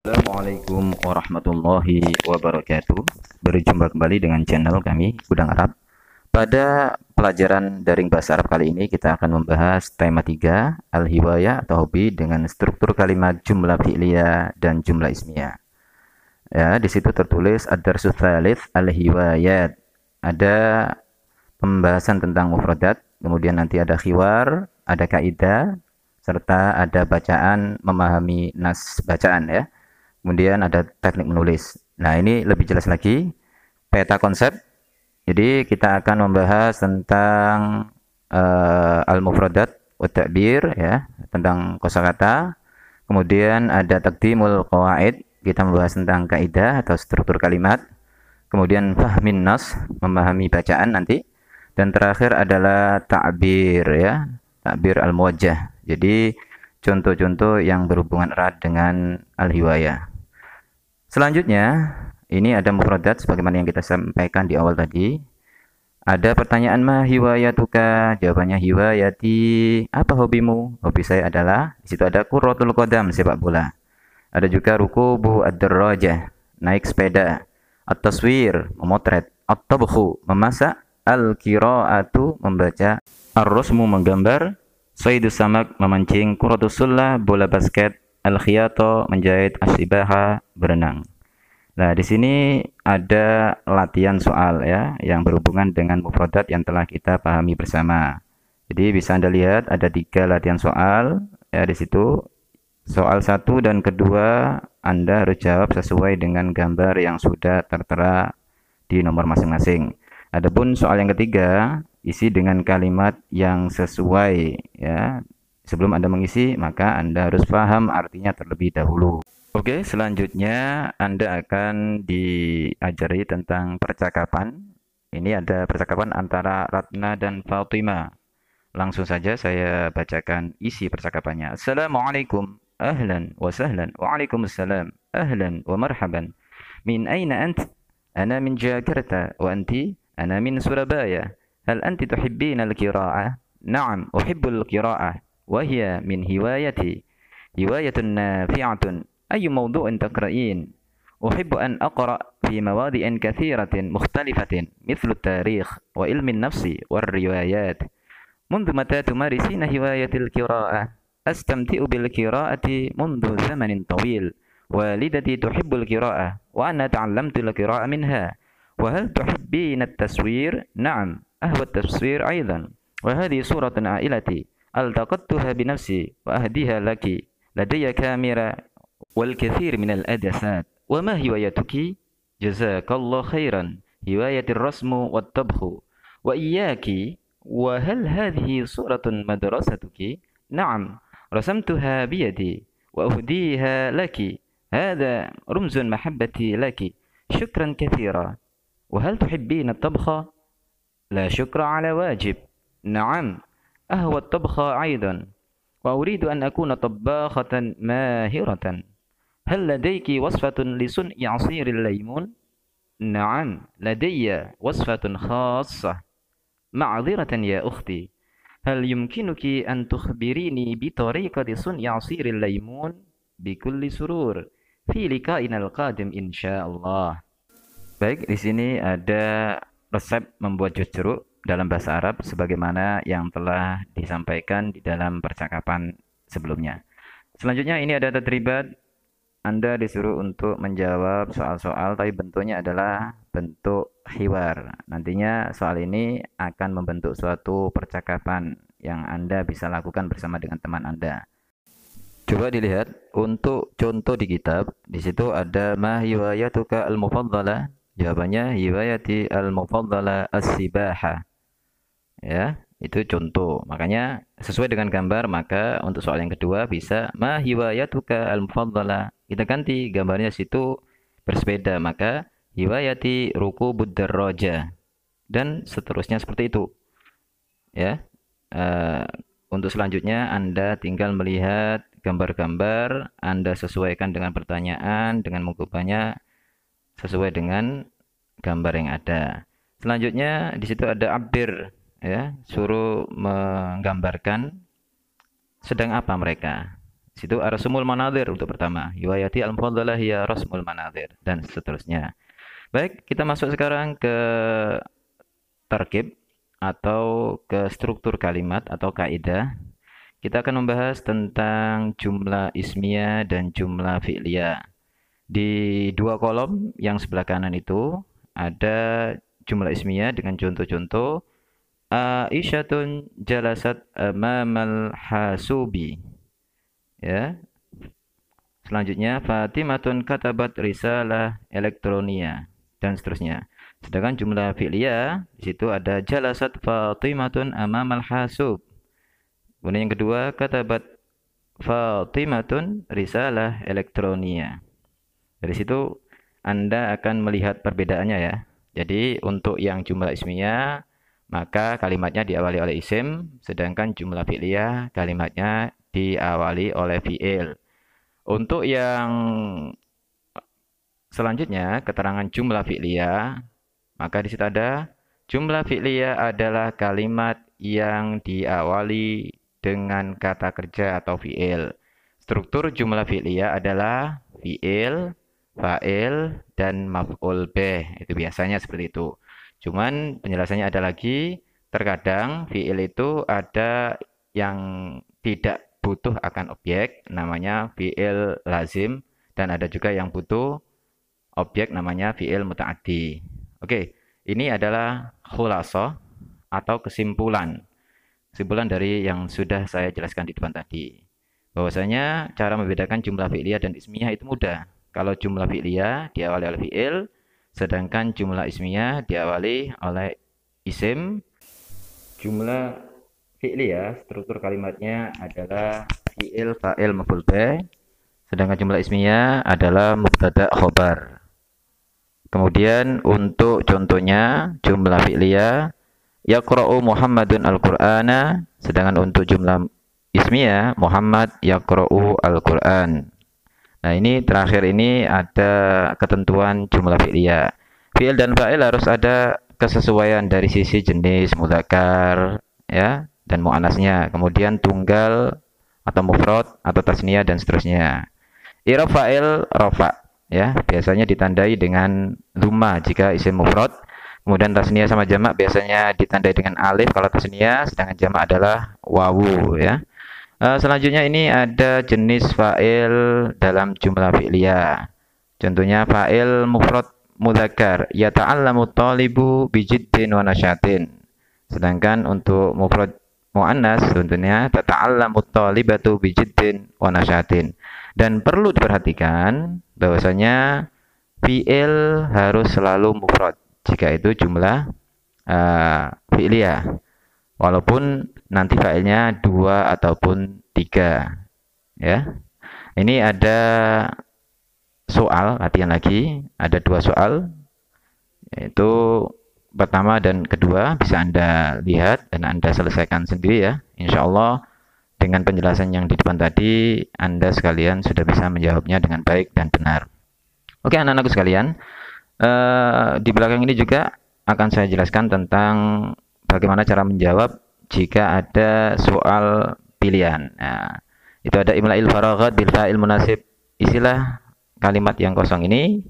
Assalamualaikum warahmatullahi wabarakatuh Berjumpa kembali dengan channel kami Gudang Arab Pada pelajaran daring bahasa Arab kali ini kita akan membahas tema 3 Al-Hiwaya atau hobi dengan struktur kalimat jumlah fi'liyah dan jumlah ismiyah Ya, di situ tertulis ad sutra Al-Hiwayat Ada pembahasan tentang mufradat Kemudian nanti ada khiwar, ada kaidah serta ada bacaan memahami nas bacaan ya. Kemudian ada teknik menulis. Nah, ini lebih jelas lagi peta konsep. Jadi kita akan membahas tentang uh, al-mufradat utakbir ya, tentang kosakata. Kemudian ada takdimul qawaid, kita membahas tentang kaidah atau struktur kalimat. Kemudian fahmin nas, memahami bacaan nanti. Dan terakhir adalah takbir, ya, takbir al-muwajjah. Jadi contoh-contoh yang berhubungan erat dengan al-hiwayah. Selanjutnya, ini ada mufradat sebagaimana yang kita sampaikan di awal tadi. Ada pertanyaan mah hiwayatuka? Jawabannya hiwayati. Apa hobimu? Hobi saya adalah di situ ada kurotul kodam sepak bola. Ada juga rukubu ad darajah naik sepeda. At-taswir, memotret. At-tabkhu, memasak. Al-qiraatu, membaca. Ar-rusmu, menggambar. Saidus samak, memancing. kurotusullah bola basket al-khiyato menjahit, asibaha berenang. Nah, di sini ada latihan soal ya yang berhubungan dengan mufradat yang telah kita pahami bersama. Jadi bisa Anda lihat ada tiga latihan soal ya di situ. Soal satu dan kedua Anda harus jawab sesuai dengan gambar yang sudah tertera di nomor masing-masing. Adapun soal yang ketiga isi dengan kalimat yang sesuai ya Sebelum Anda mengisi, maka Anda harus paham artinya terlebih dahulu. Oke, selanjutnya Anda akan diajari tentang percakapan. Ini ada percakapan antara Ratna dan Fatima. Langsung saja saya bacakan isi percakapannya. Assalamualaikum, ahlan wa sahlan, waalaikumsalam, ahlan wa marhaban. Min aina ant? Ana min Jakarta, wa anti? Ana min Surabaya. Hal anti tuhibbina al-kira'ah? Naam, uhibbul kira'ah. وهي من هوايتي هواية نافعة أي موضوع تقرأين أحب أن أقرأ في مواضع كثيرة مختلفة مثل التاريخ وعلم النفس والروايات منذ متى تمارسين هواية القراءة؟ أستمتع بالقراءة منذ زمن طويل والدتي تحب القراءة وأنا تعلمت القراءة منها وهل تحبين التصوير؟ نعم أهوى التصوير أيضا وهذه صورة عائلتي التقطتها بنفسي وأهديها لك لدي كاميرا والكثير من الأدسات وما هوايتك؟ جزاك الله خيرا هواية الرسم والطبخ وإياك وهل هذه صورة مدرستك؟ نعم رسمتها بيدي وأهديها لك هذا رمز محبتي لك شكرا كثيرا وهل تحبين الطبخ؟ لا شكر على واجب نعم أهوى الطبخ أيضا وأريد أن أكون طباخة ماهرة هل لديك وصفة لصنع عصير الليمون؟ نعم لدي وصفة خاصة معذرة يا أختي هل يمكنك أن تخبريني بطريقة صنع عصير الليمون؟ بكل سرور في لقائنا القادم إن شاء الله. Baik, di sini ada resep membuat jus jeruk dalam bahasa Arab sebagaimana yang telah disampaikan di dalam percakapan sebelumnya. Selanjutnya ini ada terlibat Anda disuruh untuk menjawab soal-soal tapi bentuknya adalah bentuk hiwar. Nantinya soal ini akan membentuk suatu percakapan yang Anda bisa lakukan bersama dengan teman Anda. Coba dilihat untuk contoh di kitab, di situ ada ma al-mufaddala. Jawabannya hiwayati al-mufaddala as-sibaha ya itu contoh makanya sesuai dengan gambar maka untuk soal yang kedua bisa mahiwayatuka al kita ganti gambarnya situ bersepeda maka hiwayati ruku roja dan seterusnya seperti itu ya uh, untuk selanjutnya anda tinggal melihat gambar-gambar anda sesuaikan dengan pertanyaan dengan mengubahnya sesuai dengan gambar yang ada selanjutnya di situ ada abdir ya suruh menggambarkan sedang apa mereka situ arsumul manadir untuk pertama yuwayati al mufaddalah ya rasmul manadir dan seterusnya baik kita masuk sekarang ke tarkib atau ke struktur kalimat atau kaidah kita akan membahas tentang jumlah ismia dan jumlah fi'liya di dua kolom yang sebelah kanan itu ada jumlah ismia dengan contoh-contoh Aisyatun jalasat amamal hasubi. Ya. Selanjutnya Fatimatun katabat risalah elektronia dan seterusnya. Sedangkan jumlah filia di situ ada jalasat Fatimatun amamal hasub. Kemudian yang kedua katabat Fatimatun risalah elektronia. Dari situ Anda akan melihat perbedaannya ya. Jadi untuk yang jumlah ismiyah maka kalimatnya diawali oleh isim, sedangkan jumlah fi'liyah kalimatnya diawali oleh fi'il. Untuk yang selanjutnya, keterangan jumlah fi'liyah, maka di situ ada jumlah fi'liyah adalah kalimat yang diawali dengan kata kerja atau fi'il. Struktur jumlah fi'liyah adalah fi'il, fa'il, dan maf'ul bih. Itu biasanya seperti itu. Cuman penjelasannya ada lagi, terkadang fiil itu ada yang tidak butuh akan objek namanya fiil lazim dan ada juga yang butuh objek namanya fiil mutaaddi. Oke, ini adalah kulaso atau kesimpulan. Kesimpulan dari yang sudah saya jelaskan di depan tadi. Bahwasanya cara membedakan jumlah fi'liyah dan ismiyah itu mudah. Kalau jumlah fi'liyah diawali oleh fi'il, Sedangkan jumlah ismiyah diawali oleh isim. Jumlah ya, struktur kalimatnya adalah fi'il fa'il maf'ul bih. Sedangkan jumlah ismiyah adalah mubtada khobar. Kemudian untuk contohnya jumlah fi'liyah yaqra'u Muhammadun al-Qur'ana sedangkan untuk jumlah ismiyah Muhammad yaqra'u al-Qur'an. Nah, ini terakhir ini ada ketentuan jumlah fi'liyah. Fi'il dan fa'il harus ada kesesuaian dari sisi jenis mudakar ya dan mu'anasnya. kemudian tunggal atau mufrad atau tasnia dan seterusnya. I'rab fa'il rofa, ya, biasanya ditandai dengan dhamma jika isim mufrad. Kemudian tasnia sama jamak biasanya ditandai dengan alif kalau tasnia sedangkan jamak adalah wawu ya. Eh, selanjutnya ini ada jenis fa'il dalam jumlah fi'liyah. Contohnya fa'il mufrad mudzakkar yata'allamu talibu bijiddin wa nasyatin. Sedangkan untuk mufrad muannas tentunya tata'allamu talibatu bijiddin wa nasyatin. Dan perlu diperhatikan bahwasanya fi'il harus selalu mufrad jika itu jumlah uh, eh, fi'liyah. Walaupun nanti filenya dua ataupun tiga ya ini ada soal latihan lagi ada dua soal yaitu pertama dan kedua bisa anda lihat dan anda selesaikan sendiri ya insya Allah dengan penjelasan yang di depan tadi anda sekalian sudah bisa menjawabnya dengan baik dan benar oke anak-anakku sekalian uh, di belakang ini juga akan saya jelaskan tentang bagaimana cara menjawab jika ada soal pilihan. Nah, itu ada imla'il faraghat bil fa'il munasib. Isilah kalimat yang kosong ini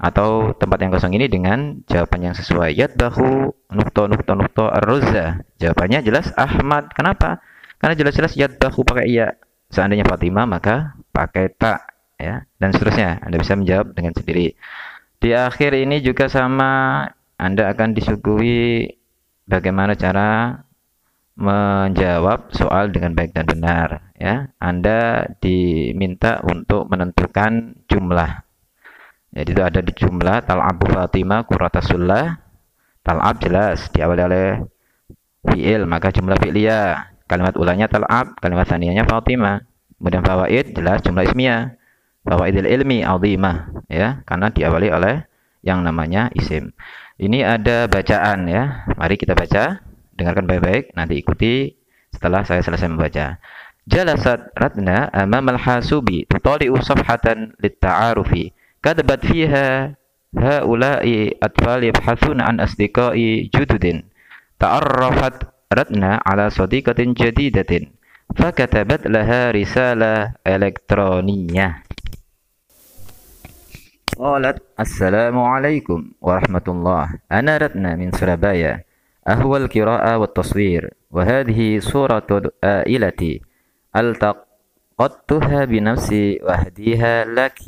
atau tempat yang kosong ini dengan jawaban yang sesuai. Yadbahu nukto nukto nukto arroza. Jawabannya jelas Ahmad. Kenapa? Karena jelas-jelas yadbahu pakai iya. Seandainya Fatimah maka pakai tak ya dan seterusnya. Anda bisa menjawab dengan sendiri. Di akhir ini juga sama Anda akan disuguhi bagaimana cara menjawab soal dengan baik dan benar ya Anda diminta untuk menentukan jumlah jadi itu ada di jumlah tal'abu Fatimah kuratasullah tal'ab jelas diawali oleh fi'il maka jumlah fi'liyah kalimat ulangnya tal'ab kalimat saniyahnya Fatimah kemudian fawaid jelas jumlah ismiyah fawaidil ilmi azimah ya karena diawali oleh yang namanya isim ini ada bacaan ya mari kita baca Dengarkan baik-baik, nanti ikuti setelah saya selesai membaca. Jalasat Ratna amam al-hasubi tutali'u safhatan litta'arufi Kadabat fiha ha'ula'i atfal yabhathuna an asdiqai jududin. Ta'arrafat Ratna ala sadiqatin jadidatin. Fakatabat laha risala elektroninya قالت السلام عليكم ورحمة الله أنا رتنا من سربايا أهو القراءة والتصوير وهذه صورة آئلتي التقطتها بنفسي وأهديها لك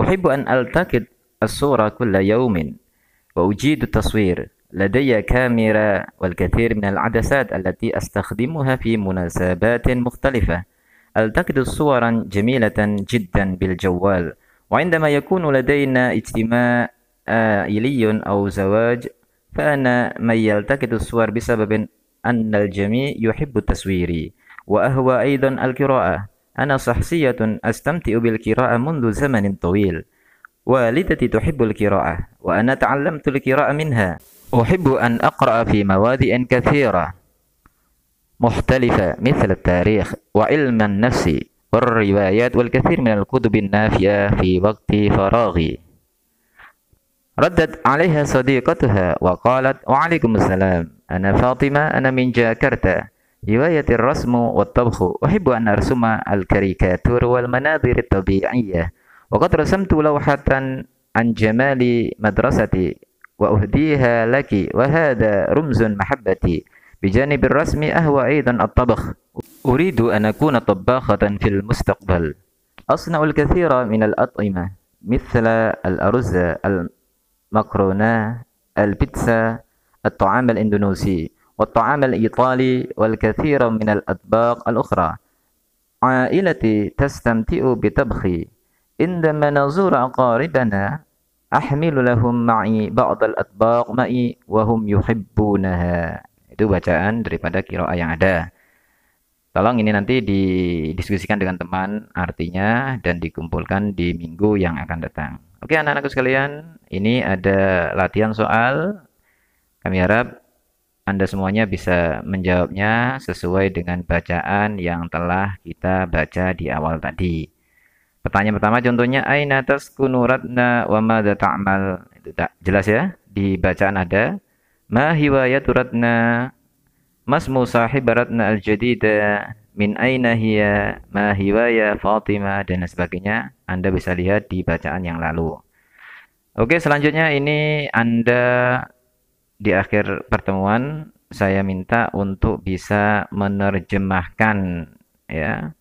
أحب أن ألتقط الصورة كل يوم وأجيد التصوير لدي كاميرا والكثير من العدسات التي أستخدمها في مناسبات مختلفة ألتقط صورا جميلة جدا بالجوال وعندما يكون لدينا اجتماع عائلي أو زواج فأنا من يلتقط الصور بسبب أن الجميع يحب التصوير وأهوى أيضا القراءة أنا شخصية أستمتع بالقراءة منذ زمن طويل والدتي تحب القراءة وأنا تعلمت القراءة منها أحب أن أقرأ في مواد كثيرة مختلفة مثل التاريخ وعلم النفس والروايات والكثير من الكتب النافية في وقت فراغي ردت عليها صديقتها وقالت وعليكم السلام أنا فاطمة أنا من جاكرتا هوايتي الرسم والطبخ أحب أن أرسم الكاريكاتور والمناظر الطبيعية وقد رسمت لوحة عن جمال مدرستي وأهديها لك وهذا رمز محبتي بجانب الرسم أهوى أيضا الطبخ أريد أن أكون طباخة في المستقبل أصنع الكثير من الأطعمة مثل الأرز مكرونة البيتزا الطعام الإندونيسي والطعام الإيطالي والكثير من الأطباق الأخرى عائلتي تستمتع بطبخي عندما نزور أقاربنا أحمل لهم معي بعض الأطباق معي وهم يحبونها itu bacaan daripada kiroa yang ada Tolong ini nanti didiskusikan dengan teman artinya dan dikumpulkan di minggu yang akan datang. Oke anak-anakku sekalian, ini ada latihan soal. Kami harap Anda semuanya bisa menjawabnya sesuai dengan bacaan yang telah kita baca di awal tadi. Pertanyaan pertama contohnya aina taskunu ratna wa madza ta'mal. Itu tak jelas ya? Di bacaan ada ma hiwayatu ratna Masmu sahibaratna al-jadida min aina hiya ma hiwaya Fatima dan sebagainya Anda bisa lihat di bacaan yang lalu. Oke, selanjutnya ini Anda di akhir pertemuan saya minta untuk bisa menerjemahkan ya.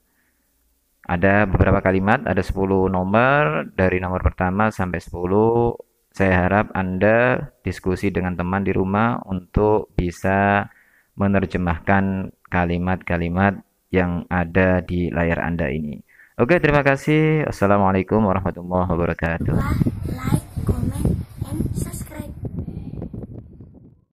Ada beberapa kalimat, ada 10 nomor dari nomor pertama sampai 10. Saya harap Anda diskusi dengan teman di rumah untuk bisa menerjemahkan kalimat-kalimat yang ada di layar Anda ini. Oke, terima kasih. Assalamualaikum warahmatullahi wabarakatuh.